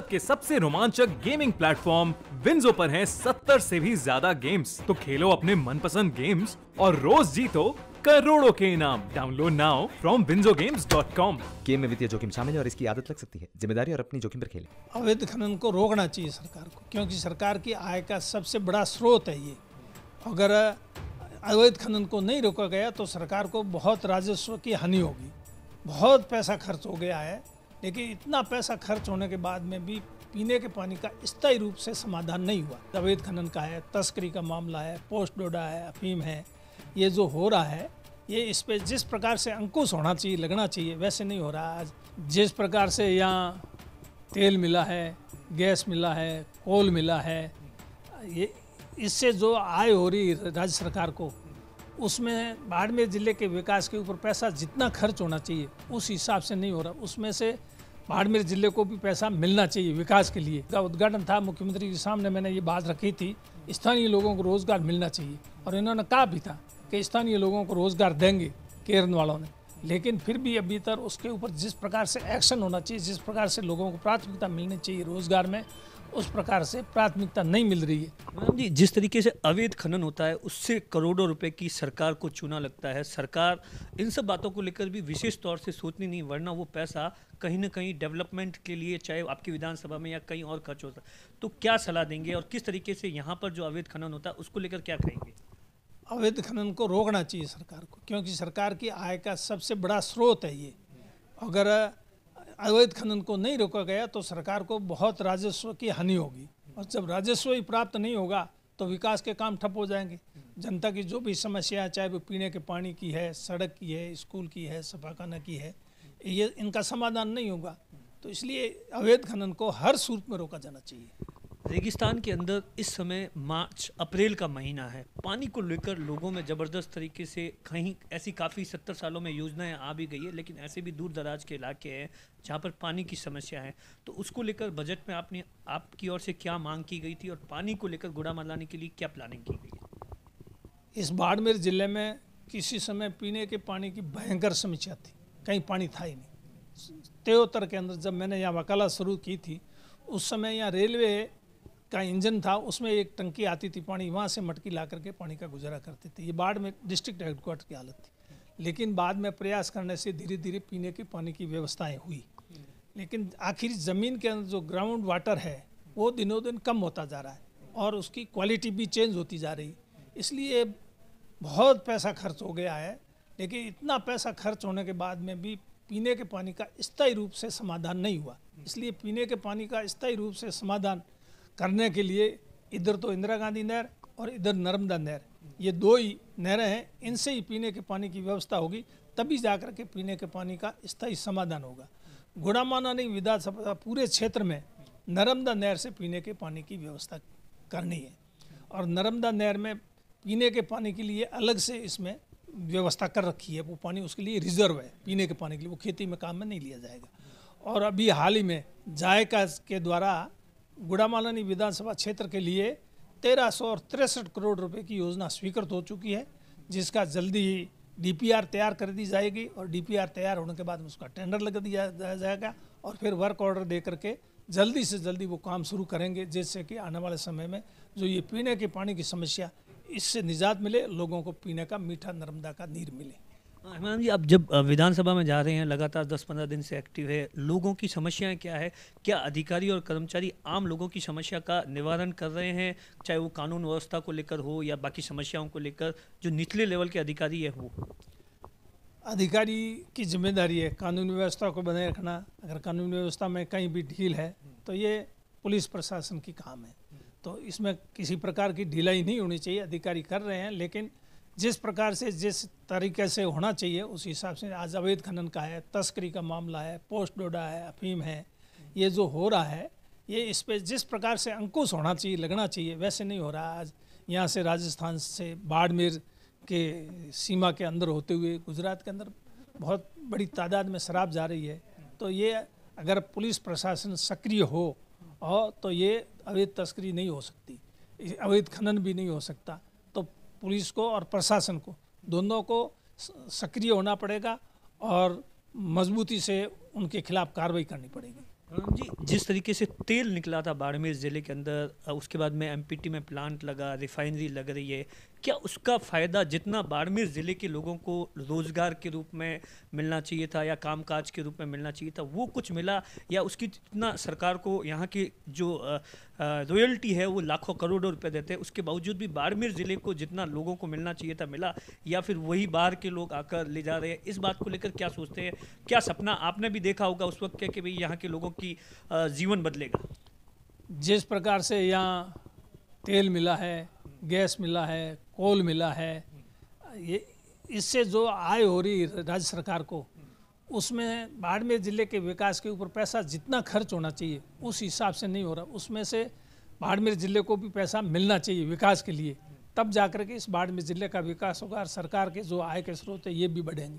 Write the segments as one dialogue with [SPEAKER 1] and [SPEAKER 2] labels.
[SPEAKER 1] भारत के सबसे रोमांचक गेमिंग प्लेटफॉर्म विंजो पर हैं 70 से भी ज्यादा गेम्स तो खेलो अपने मनपसंद गेम्स और रोज जीतो करोड़ों के इनाम download now from WinZO games dot com game में वित्तीय जोखिम शामिल है और इसकी आदत लग सकती है जिम्मेदारी और अपनी जोखिम पर खेले अवैध खनन को रोकना चाहिए सरकार को क्योंकि सरकार की आय का सबसे बड़ा स्रोत है ये अगर अवैध खनन को नहीं रोका गया तो सरकार को बहुत राजस्व की हानि होगी बहुत पैसा खर्च हो गया है लेकिन इतना पैसा खर्च होने के बाद में भी पीने के पानी का स्थायी रूप से समाधान नहीं हुआ अवैध खनन का है तस्करी का मामला है पोस्ट डोडा है अफीम है ये जो हो रहा है ये इस पर जिस प्रकार से अंकुश होना चाहिए लगना चाहिए वैसे नहीं हो रहा आज जिस प्रकार से यहाँ तेल मिला है गैस मिला है कोल मिला है ये इससे जो आय हो रही राज्य सरकार को उसमें बाड़मेर ज़िले के विकास के ऊपर पैसा जितना खर्च होना चाहिए उस हिसाब से नहीं हो रहा उसमें से बाड़मेर ज़िले को भी पैसा मिलना चाहिए विकास के लिए का उद्घाटन था मुख्यमंत्री के सामने मैंने ये बात रखी थी स्थानीय लोगों को रोज़गार मिलना चाहिए और इन्होंने कहा भी था कि स्थानीय लोगों को रोज़गार देंगे केरन वालों ने लेकिन फिर भी अभी तक उसके ऊपर जिस प्रकार से एक्शन होना चाहिए जिस प्रकार से लोगों को प्राथमिकता
[SPEAKER 2] मिलनी चाहिए रोज़गार में उस प्रकार से प्राथमिकता नहीं मिल रही है मैडम जी जिस तरीके से अवैध खनन होता है उससे करोड़ों रुपए की सरकार को चुना लगता है सरकार इन सब बातों को लेकर भी विशेष तौर से सोचनी नहीं वरना वो पैसा कहीं ना कहीं डेवलपमेंट के लिए चाहे आपकी विधानसभा में या कहीं और खर्च होता है तो क्या सलाह देंगे और किस तरीके से यहाँ पर जो अवैध खनन होता है उसको लेकर क्या कहेंगे
[SPEAKER 1] अवैध खनन को रोकना चाहिए सरकार को क्योंकि सरकार की आय का सबसे बड़ा स्रोत है ये अगर अवैध खनन को नहीं रोका गया तो सरकार को बहुत राजस्व की हानि होगी और जब राजस्व ही प्राप्त नहीं होगा तो विकास के काम ठप हो जाएंगे जनता की जो भी समस्या चाहे वो पीने के पानी की है सड़क की है स्कूल की है सफाखाना की है ये इनका समाधान नहीं होगा तो इसलिए अवैध खनन को हर सूरत में रोका जाना चाहिए
[SPEAKER 2] रेगिस्तान के अंदर इस समय मार्च अप्रैल का महीना है पानी को लेकर लोगों में ज़बरदस्त तरीके से कहीं ऐसी काफ़ी सत्तर सालों में योजनाएं आ भी गई है लेकिन ऐसे भी दूर दराज के इलाके हैं जहाँ पर पानी की समस्या है तो उसको लेकर बजट में आपने आपकी ओर से क्या मांग की गई थी और पानी को लेकर गुड़ा मलाने के लिए क्या प्लानिंग की गई
[SPEAKER 1] है इस बाड़मेर ज़िले में किसी समय पीने के पानी की भयंकर समस्या थी कहीं पानी था ही नहीं तेहत्तर के अंदर जब मैंने यहाँ वकालत शुरू की थी उस समय यहाँ रेलवे का इंजन था उसमें एक टंकी आती थी पानी वहाँ से मटकी ला करके पानी का गुजारा करते थे ये बाढ़ में डिस्ट्रिक्ट हेडक्वार्टर की हालत थी लेकिन बाद में प्रयास करने से धीरे धीरे पीने के पानी की व्यवस्थाएँ हुई लेकिन आखिर ज़मीन के अंदर जो ग्राउंड वाटर है वो दिनों दिन कम होता जा रहा है और उसकी क्वालिटी भी चेंज होती जा रही इसलिए बहुत पैसा खर्च हो गया है लेकिन इतना पैसा खर्च होने के बाद में भी पीने के पानी का स्थायी रूप से समाधान नहीं हुआ इसलिए पीने के पानी का स्थायी रूप से समाधान करने के लिए इधर तो इंदिरा गांधी नहर और इधर नर्मदा नहर ये दो ही नहरें हैं इनसे ही पीने के पानी की व्यवस्था होगी तभी जाकर के पीने के पानी का स्थायी समाधान होगा गुड़ामाना नहीं विधानसभा पूरे क्षेत्र में नर्मदा नहर से पीने के पानी की व्यवस्था करनी है और नर्मदा नहर में पीने के पानी के लिए अलग से इसमें व्यवस्था कर रखी है वो पानी उसके लिए रिजर्व है पीने के पानी के लिए वो खेती में काम में नहीं लिया जाएगा और अभी हाल ही में जायका के द्वारा गुड़ामालानी विधानसभा क्षेत्र के लिए तेरह सौ तिरसठ करोड़ रुपए की योजना स्वीकृत हो चुकी है जिसका जल्दी ही डीपीआर तैयार कर दी जाएगी और डीपीआर तैयार होने के बाद उसका टेंडर लगा दिया जाएगा और फिर वर्क ऑर्डर दे करके जल्दी से जल्दी वो काम शुरू करेंगे जिससे कि आने वाले समय में जो ये पीने के पानी की समस्या इससे निजात मिले लोगों को पीने का मीठा नर्मदा का नीर मिले
[SPEAKER 2] हाँ, मैम जी आप जब विधानसभा में जा रहे हैं लगातार दस पंद्रह दिन से एक्टिव है लोगों की समस्याएं क्या है क्या अधिकारी और कर्मचारी आम लोगों की समस्या का निवारण कर रहे हैं चाहे वो कानून व्यवस्था को लेकर हो या बाकी समस्याओं को लेकर जो निचले लेवल के अधिकारी है वो अधिकारी
[SPEAKER 1] की जिम्मेदारी है कानून व्यवस्था को बनाए रखना अगर कानून व्यवस्था में कहीं भी ढील है तो ये पुलिस प्रशासन की काम है तो इसमें किसी प्रकार की ढिलाई नहीं होनी चाहिए अधिकारी कर रहे हैं लेकिन जिस प्रकार से जिस तरीके से होना चाहिए उस हिसाब से आज अवैध खनन का है तस्करी का मामला है पोस्ट डोडा है अफीम है ये जो हो रहा है ये इस पर जिस प्रकार से अंकुश होना चाहिए लगना चाहिए वैसे नहीं हो रहा आज यहाँ से राजस्थान से बाड़मेर के सीमा के अंदर होते हुए गुजरात के अंदर बहुत बड़ी तादाद में शराब जा रही है तो ये अगर पुलिस प्रशासन सक्रिय हो और तो ये अवैध तस्करी नहीं हो सकती अवैध खनन भी नहीं हो सकता पुलिस को और प्रशासन को दोनों को सक्रिय होना पड़ेगा
[SPEAKER 2] और मजबूती से उनके खिलाफ कार्रवाई करनी पड़ेगी जी जिस तरीके से तेल निकला था बाड़मेर ज़िले के अंदर उसके बाद में एमपीटी में प्लांट लगा रिफाइनरी लग रही है क्या उसका फ़ायदा जितना बाड़मेर ज़िले के लोगों को रोज़गार के रूप में मिलना चाहिए था या कामकाज के रूप में मिलना चाहिए था वो कुछ मिला या उसकी जितना सरकार को यहाँ की जो रॉयल्टी है वो लाखों करोड़ों रुपए देते हैं उसके बावजूद भी बाड़मेर ज़िले को जितना लोगों को मिलना चाहिए था मिला या फिर वही बाहर के लोग आकर ले जा रहे हैं इस बात को लेकर क्या सोचते हैं क्या सपना आपने भी देखा होगा उस वक्त क्या कि भाई यहाँ के लोगों की जीवन बदलेगा जिस प्रकार से यहाँ तेल मिला है गैस मिला
[SPEAKER 1] है कोल मिला है ये इससे जो आय हो रही राज्य सरकार को उसमें बाड़मेर ज़िले के विकास के ऊपर पैसा जितना खर्च होना चाहिए उस हिसाब से नहीं हो रहा उसमें से बाड़मेर ज़िले को भी पैसा मिलना चाहिए विकास के लिए तब जाकर के इस बाड़मेर ज़िले का विकास होगा और सरकार के जो आय के स्रोत है ये भी बढ़ेंगे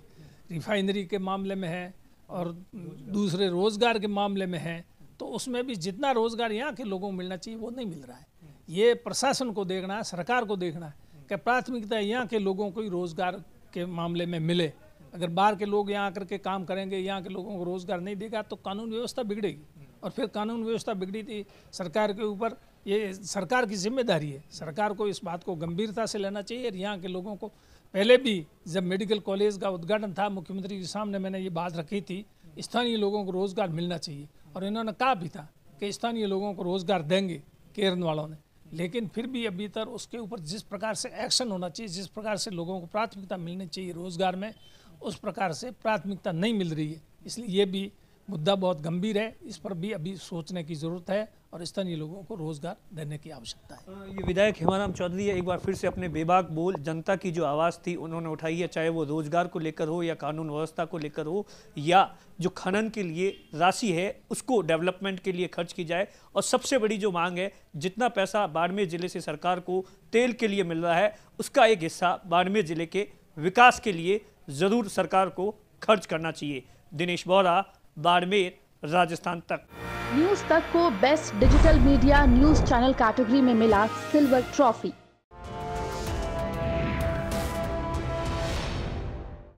[SPEAKER 1] रिफाइनरी के मामले में है और दूसरे रोज़गार के मामले में है तो उसमें भी जितना रोज़गार यहाँ के लोगों को मिलना चाहिए वो नहीं मिल रहा है ये प्रशासन को देखना है सरकार को देखना है कि प्राथमिकता यहाँ के लोगों को ही रोज़गार के मामले में मिले अगर बाहर के लोग यहाँ आकर के काम करेंगे यहाँ के लोगों को रोज़गार नहीं देगा तो कानून व्यवस्था बिगड़ेगी और फिर कानून व्यवस्था बिगड़ी थी सरकार के ऊपर ये सरकार की जिम्मेदारी है सरकार को इस बात को गंभीरता से लेना चाहिए और यहाँ के लोगों को पहले भी जब मेडिकल कॉलेज का उद्घाटन था मुख्यमंत्री के सामने मैंने ये बात रखी थी स्थानीय लोगों को रोज़गार मिलना चाहिए और इन्होंने कहा भी था कि स्थानीय लोगों को रोज़गार देंगे केरन वालों ने लेकिन फिर भी अभी तक उसके ऊपर जिस प्रकार से एक्शन होना चाहिए जिस प्रकार से लोगों को प्राथमिकता मिलनी चाहिए रोज़गार में उस प्रकार से प्राथमिकता नहीं मिल रही है इसलिए ये भी मुद्दा बहुत गंभीर है इस पर भी अभी सोचने की ज़रूरत है और स्थानीय लोगों को रोजगार देने की आवश्यकता है हाँ, ये
[SPEAKER 2] विधायक हेमाराम चौधरी एक बार फिर से अपने बेबाक बोल जनता की जो आवाज़ थी उन्होंने उठाई है चाहे वो रोजगार को लेकर हो या कानून व्यवस्था को लेकर हो या जो खनन के लिए राशि है उसको डेवलपमेंट के लिए खर्च की जाए और सबसे बड़ी जो मांग है जितना पैसा बाड़मेर ज़िले से सरकार को तेल के लिए मिल रहा है उसका एक हिस्सा बाड़मेर ज़िले के विकास के लिए ज़रूर सरकार को खर्च करना चाहिए दिनेश बोरा बाड़मेर राजस्थान तक न्यूज तक
[SPEAKER 1] को best digital media news channel category में मिला सिल्वर ट्रॉफी